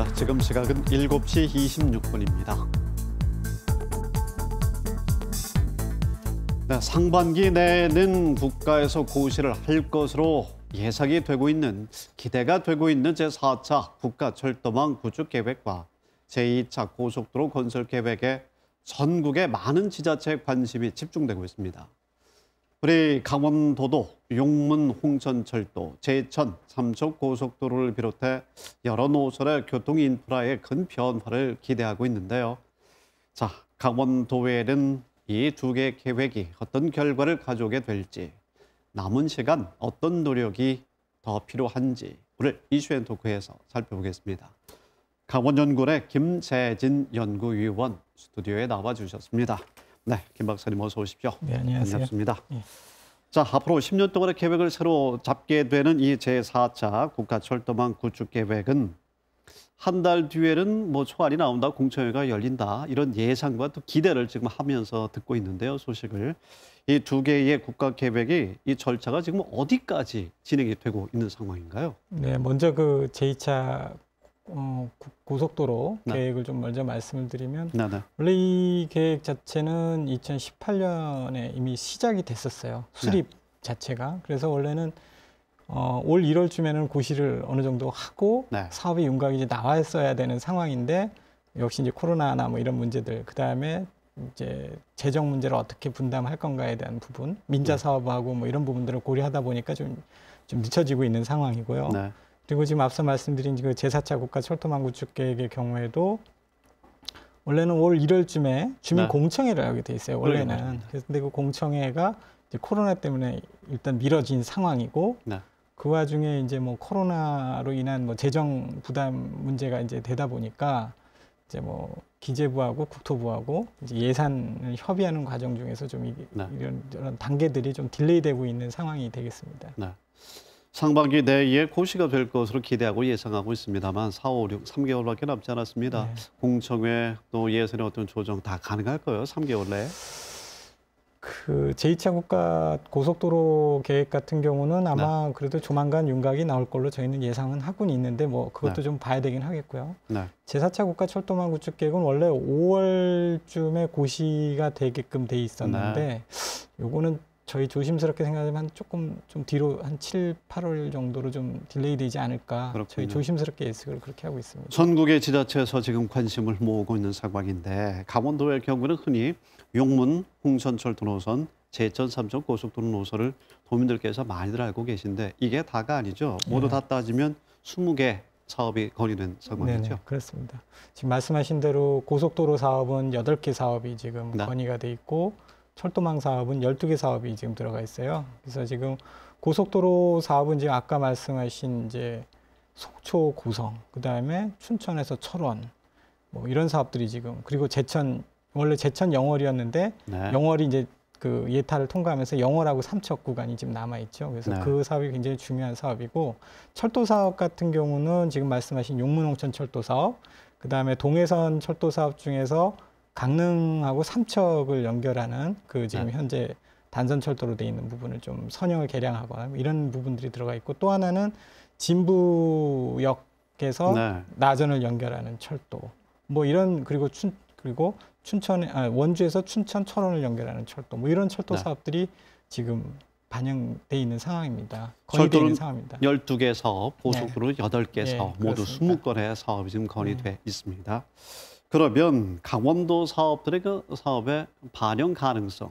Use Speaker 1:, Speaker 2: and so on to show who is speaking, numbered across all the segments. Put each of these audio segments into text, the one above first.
Speaker 1: 있습니다. 지금 시각은 7시 26분입니다. 네, 상반기 내에는 국가에서 고시를 할 것으로 예상이 되고 있는 기대가 되고 있는 제4차 국가철도망 구축 계획과 제2차 고속도로 건설 계획에 전국의 많은 지자체 관심이 집중되고 있습니다. 우리 강원도도 용문 홍천철도, 제천 삼척 고속도로를 비롯해 여러 노선의 교통 인프라에 큰 변화를 기대하고 있는데요. 자, 강원도에는 이 두개의 계획이 어떤 결과를 가져오게 될지, 남은 시간 어떤 노력이 더 필요한지 오늘 이슈앤토크에서 살펴보겠습니다. 강원연구원의 김재진 연구위원 스튜디오에 나와 주셨습니다. 네, 김 박사님 어서 오십시오. 네, 안녕하세요. 반갑습니다. 네. 자, 앞으로 10년 동안의 계획을 새로 잡게 되는 이 제4차 국가철도망 구축 계획은 한 달 뒤에는 뭐 초안이 나온다, 공청회가 열린다 이런 예상과 또 기대를 지금 하면서 듣고 있는데요, 소식을. 이 두 개의 국가 계획이 이 절차가 지금 어디까지 진행이 되고 있는 상황인가요?
Speaker 2: 네, 먼저 그 제2차 어, 고속도로 네. 계획을 좀 먼저 말씀을 드리면 네, 네. 원래 이 계획 자체는 2018년에 이미 시작이 됐었어요. 네. 수립 자체가. 그래서 원래는 어, 올 1월쯤에는 고시를 어느 정도 하고 네. 사업이 윤곽이 이제 나와 있어야 되는 상황인데 역시 이제 코로나나 뭐 이런 문제들 그다음에 이제 재정 문제를 어떻게 분담할 건가에 대한 부분 민자 네. 사업하고 뭐 이런 부분들을 고려하다 보니까 좀 좀 늦춰지고 있는 상황이고요. 그리고 지금 앞서 말씀드린 그 제4차 국가 철도망 구축 계획의 경우에도 원래는 올 1월쯤에 주민 네. 공청회를 하게 돼 있어요. 원래는. 그런데 네. 그 공청회가 이제 코로나 때문에 일단 미뤄진 상황이고 네. 그 와중에 이제 뭐 코로나로 인한 뭐 재정 부담 문제가 이제 되다 보니까 이제 뭐 기재부하고 국토부하고 이제 예산을 협의하는 과정 중에서 좀 이, 네. 이런, 이런 단계들이 좀 딜레이되고 있는 상황이 되겠습니다.
Speaker 1: 네. 상반기 내에 고시가 될 것으로 기대하고 예상하고 있습니다만 4, 5, 6, 3개월밖에 남지 않았습니다. 네. 공청회 또 예산의 어떤 조정 다 가능할 거예요. 3개월 내에.
Speaker 2: 그 제2차 국가 고속도로 계획 같은 경우는 아마 네. 그래도 조만간 윤곽이 나올 걸로 저희는 예상은 하고는 있는데 뭐 그것도 네. 좀 봐야 되긴 하겠고요. 네. 제4차 국가 철도망 구축 계획은 원래 5월쯤에 고시가 되게끔 돼 있었는데 네. 요거는 저희 조심스럽게 생각하면 조금 좀 뒤로 한 7, 8월 정도로 좀 딜레이 되지 않을까 그렇군요. 저희 조심스럽게 예측을 그렇게 하고 있습니다.
Speaker 1: 전국의 지자체에서 지금 관심을 모으고 있는 상황인데 강원도의 경우는 흔히 용문, 홍선철도 노선, 제천 삼척 고속도로 노선을 도민들께서 많이들 알고 계신데 이게 다가 아니죠. 모두 네. 다 따지면 20개 사업이 건의된 상황이죠. 네
Speaker 2: 그렇습니다. 지금 말씀하신 대로 고속도로 사업은 8개 사업이 지금 네. 건의가 돼 있고 철도망 사업은 12개 사업이 지금 들어가 있어요. 그래서 지금 고속도로 사업은 지금 아까 말씀하신 이제 속초 고성, 그 다음에 춘천에서 철원, 뭐 이런 사업들이 지금 그리고 제천 원래 제천 영월이었는데 네. 영월이 이제 그 예타를 통과하면서 영월하고 삼척 구간이 지금 남아 있죠. 그래서 네. 그 사업이 굉장히 중요한 사업이고 철도 사업 같은 경우는 지금 말씀하신 용문홍천 철도 사업, 그 다음에 동해선 철도 사업 중에서 강릉하고 삼척을 연결하는 그 지금 네. 현재 단선 철도로 돼 있는 부분을 좀 선형을 개량하거나 이런 부분들이 들어가 있고 또 하나는 진부역에서 네. 나전을 연결하는 철도 뭐 이런 그리고 춘 그리고 춘천 아, 원주에서 춘천 철원을 연결하는 철도 뭐 이런 철도 네. 사업들이 지금 반영돼 있는 상황입니다. 거의 있는 상황입니다.
Speaker 1: 열두 개 사업, 고속도로 네. 8개 예, 사업, 모두 스무 건의 사업이 지금 건의돼 네. 있습니다. 그러면 강원도 사업들의 그 사업의 반영 가능성,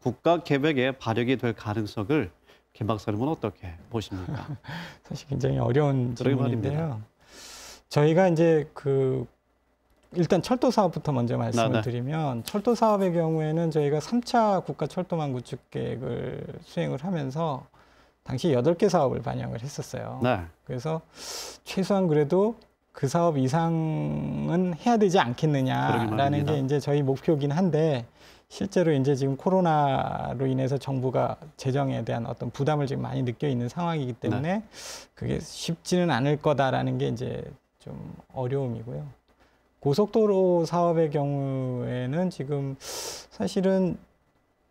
Speaker 1: 국가 계획에 발역이 될 가능성을 김 박사님은 어떻게 보십니까?
Speaker 2: 사실 굉장히 어려운 질문인데요. 저희가 이제 그 일단 철도 사업부터 먼저 말씀을 네네. 네. 드리면 철도 사업의 경우에는 저희가 삼차 국가 철도망 구축 계획을 수행을 하면서 당시 여개 사업을 반영을 했었어요. 네. 그래서 최소한 그래도 그 사업 이상은 해야 되지 않겠느냐라는 게 이제 저희 목표긴 한데 실제로 이제 지금 코로나로 인해서 정부가 재정에 대한 어떤 부담을 지금 많이 느껴 있는 상황이기 때문에 네. 그게 쉽지는 않을 거다라는 게 이제 좀 어려움이고요. 고속도로 사업의 경우에는 지금 사실은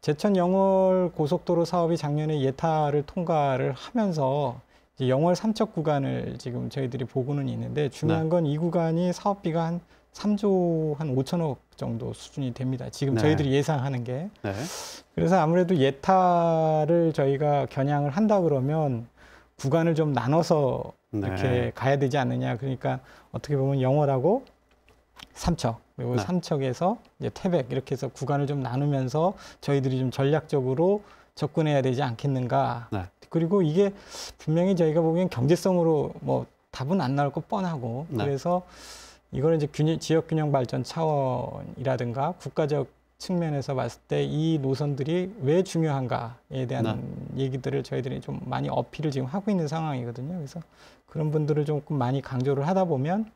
Speaker 2: 제천 영월 고속도로 사업이 작년에 예타를 통과를 하면서 영월 삼척 구간을 지금 저희들이 보고는 있는데 중요한 네. 건이 구간이 사업비가 한 3조 한 5천억 정도 수준이 됩니다. 지금 네. 저희들이 예상하는 게. 네. 그래서 아무래도 예타를 저희가 겨냥을 한다 그러면 구간을 좀 나눠서 네. 이렇게 가야 되지 않느냐. 그러니까 어떻게 보면 영월하고 삼척 그리고 네. 삼척에서 이제 태백 이렇게 해서 구간을 좀 나누면서 저희들이 좀 전략적으로 접근해야 되지 않겠는가. 네. 그리고 이게 분명히 저희가 보기엔 경제성으로 뭐 답은 안 나올 것 뻔하고 네. 그래서 이거는 이제 균형, 지역 균형 발전 차원이라든가 국가적 측면에서 봤을 때 이 노선들이 왜 중요한가에 대한 네. 얘기들을 저희들이 좀 많이 어필을 지금 하고 있는 상황이거든요. 그래서 그런 분들을 조금 많이 강조를 하다 보면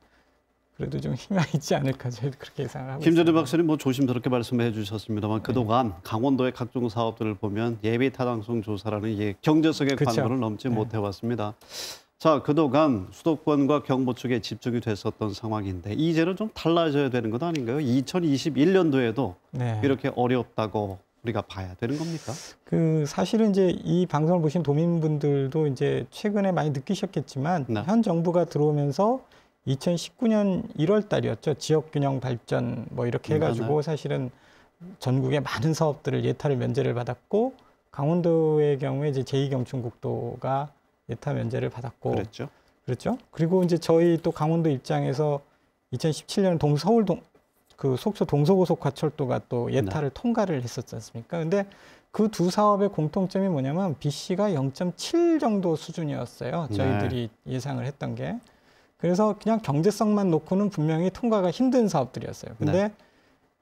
Speaker 2: 그래도 좀 힘이 있지 않을까 저희도 그렇게 예상하고 김전희
Speaker 1: 박사님 뭐 조심스럽게 말씀해 주셨습니다만 네. 그동안 강원도의 각종 사업들을 보면 예비 타당성 조사라는 예, 경제성의 그렇죠. 관문을 넘지 네. 못해 왔습니다. 자 그동안 수도권과 경보 쪽에 집중이 됐었던 상황인데 이제는 좀 달라져야 되는 것 아닌가요? 2021년도에도 네. 이렇게 어렵다고 우리가 봐야 되는 겁니까?
Speaker 2: 그 사실은 이제 이 방송을 보신 도민분들도 이제 최근에 많이 느끼셨겠지만 네. 현 정부가 들어오면서 2019년 1월 달이었죠. 지역 균형 발전 뭐 이렇게 음, 해 가지고 사실은 전국의 많은 사업들을 예타를 면제를 받았고 강원도의 경우에 이제 제2경춘국도가 예타 면제를 받았고 그랬죠. 그렇죠. 그리고 이제 저희 또 강원도 입장에서 2017년 동서울 동그 속초 동서고속 화철도가또 예타를 네. 통과를 했었지 않습니까? 근데 그 두 사업의 공통점이 뭐냐면 BC가 0.7 정도 수준이었어요. 네. 저희들이 네. 예상을 했던 게. 그래서 그냥 경제성만 놓고는 분명히 통과가 힘든 사업들이었어요. 근데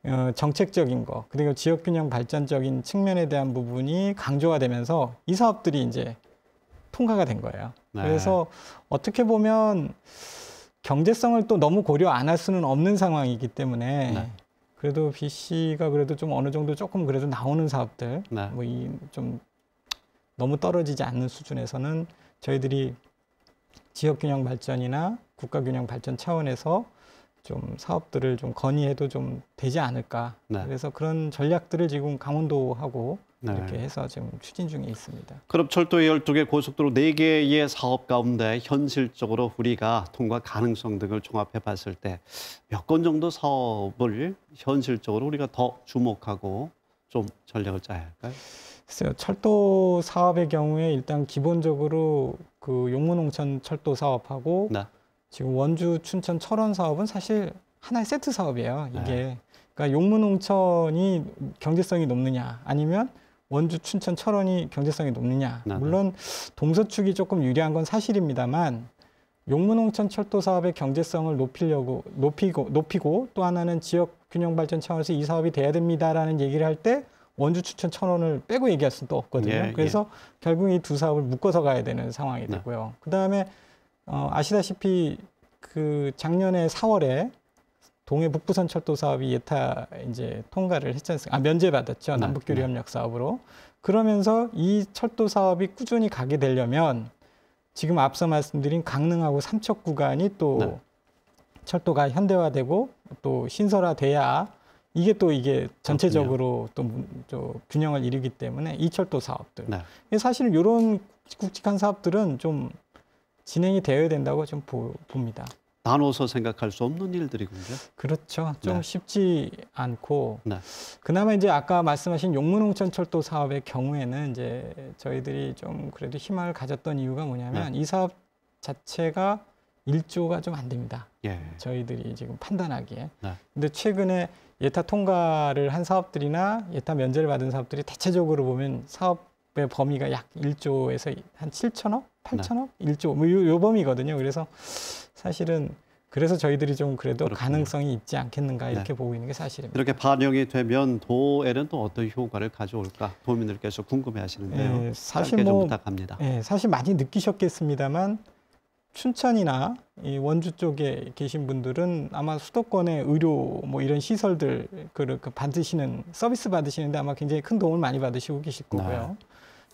Speaker 2: 네. 어, 정책적인 거 그리고 지역균형 발전적인 측면에 대한 부분이 강조가 되면서 이 사업들이 이제 통과가 된 거예요. 네. 그래서 어떻게 보면 경제성을 또 너무 고려 안 할 수는 없는 상황이기 때문에 네. 그래도 BC가 그래도 좀 어느 정도 조금 그래도 나오는 사업들 네. 뭐이 좀 너무 떨어지지 않는 수준에서는 저희들이 지역 균형 발전이나 국가 균형 발전 차원에서 좀 사업들을 좀 건의해도 좀 되지 않을까. 네. 그래서 그런 전략들을 지금 강원도하고 네. 이렇게 해서 지금 추진 중에 있습니다.
Speaker 1: 그럼 철도의 12개, 고속도로 4개의 사업 가운데 현실적으로 우리가 통과 가능성 등을 종합해 봤을 때 몇 건 정도 사업을 현실적으로 우리가 더 주목하고 좀 전략을 짜야 할까요?
Speaker 2: 글쎄요. 철도 사업의 경우에 일단 기본적으로 그용문홍천 철도 사업하고 네. 지금 원주 춘천 철원 사업은 사실 하나의 세트 사업이에요. 이게 네. 그러니까 용문홍천이 경제성이 높느냐 아니면 원주 춘천 철원이 경제성이 높느냐 네, 네. 물론 동서축이 조금 유리한 건 사실입니다만 용문홍천 철도 사업의 경제성을 높이려고 높이고 높이고 또 하나는 지역 균형 발전 차원에서 이 사업이 돼야 됩니다라는 얘기를 할 때 원주 추천 천 원을 빼고 얘기할 수도 없거든요. 예, 예. 그래서 예. 결국 이 두 사업을 묶어서 가야 되는 상황이 되고요. 네. 그 다음에 어, 아시다시피 그 작년에 4월에 동해 북부선 철도 사업이 예타 이제 통과를 했지 않습니까? 아, 면제받았죠. 네, 남북교류 네. 협력 사업으로. 그러면서 이 철도 사업이 꾸준히 가게 되려면 지금 앞서 말씀드린 강릉하고 삼척 구간이 또 네. 철도가 현대화되고 또 신설화돼야 이게 또 이게 전체적으로 또저 균형을 이루기 때문에 이 철도 사업들. 네. 사실은 이런 굵직한 사업들은 좀 진행이 되어야 된다고 좀 보, 봅니다.
Speaker 1: 나눠서 생각할 수 없는 일들이군요.
Speaker 2: 그렇죠. 좀 네. 쉽지 않고 네. 그나마 이제 아까 말씀하신 용문홍천철도 사업의 경우에는 이제 저희들이 좀 그래도 희망을 가졌던 이유가 뭐냐면 네. 이 사업 자체가 일조가좀 안 됩니다. 예. 저희들이 지금 판단하기에. 네. 근데 최근에 예타 통과를 한 사업들이나 예타 면제를 받은 사업들이 대체적으로 보면 사업의 범위가 약 1조에서 한 7천억 8천억 네. 1조 뭐요 요 범위거든요. 그래서 사실은 그래서 저희들이 좀 그래도 그렇군요. 가능성이 있지 않겠는가 네. 이렇게 네. 보고 있는 게 사실입니다.
Speaker 1: 이렇게 반영이 되면 도에는 또 어떤 효과를 가져올까 도민들께서 궁금해하시는데요. 네, 사실 뭐 부탁합니다.
Speaker 2: 네, 사실 많이 느끼셨겠습니다만 춘천이나 이 원주 쪽에 계신 분들은 아마 수도권의 의료 뭐 이런 시설들 그 받으시는 서비스 받으시는데 아마 굉장히 큰 도움을 많이 받으시고 계실 네. 거고요. 네.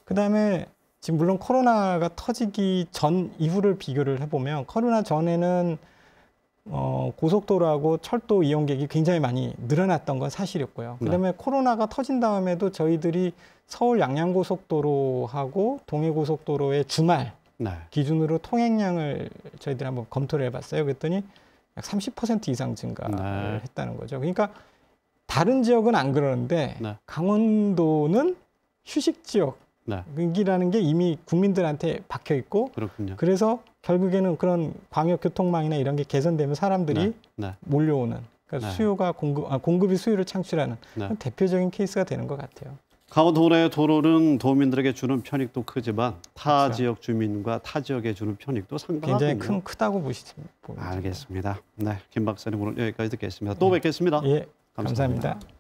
Speaker 2: 그다음에 지금 물론 코로나가 터지기 전 이후를 비교를 해보면 코로나 전에는 어, 고속도로하고 철도 이용객이 굉장히 많이 늘어났던 건 사실이었고요. 네. 그다음에 네. 코로나가 터진 다음에도 저희들이 서울 양양고속도로하고 동해고속도로의 주말 네. 기준으로 통행량을 저희들이 한번 검토를 해봤어요. 그랬더니 약 30% 이상 증가를 네. 했다는 거죠. 그러니까 다른 지역은 안 그러는데 네. 강원도는 휴식 지역 의기라는 네. 게 이미 국민들한테 박혀 있고 그렇군요. 그래서 결국에는 그런 광역 교통망이나 이런 게 개선되면 사람들이 네. 네. 몰려오는 그러니까 네. 수요가 공급 아, 공급이 수요를 창출하는 대표적인 케이스가 되는 것 같아요.
Speaker 1: 강원도내 도로는 도민들에게 주는 편익도 크지만 타 그렇죠. 지역 주민과 타 지역에 주는 편익도 상당하 굉장히 큰
Speaker 2: 크다고 보시죠.
Speaker 1: 알겠습니다. 네, 김 박사님 오늘 여기까지 듣겠습니다. 또 네. 뵙겠습니다.
Speaker 2: 예, 감사합니다.
Speaker 1: 감사합니다.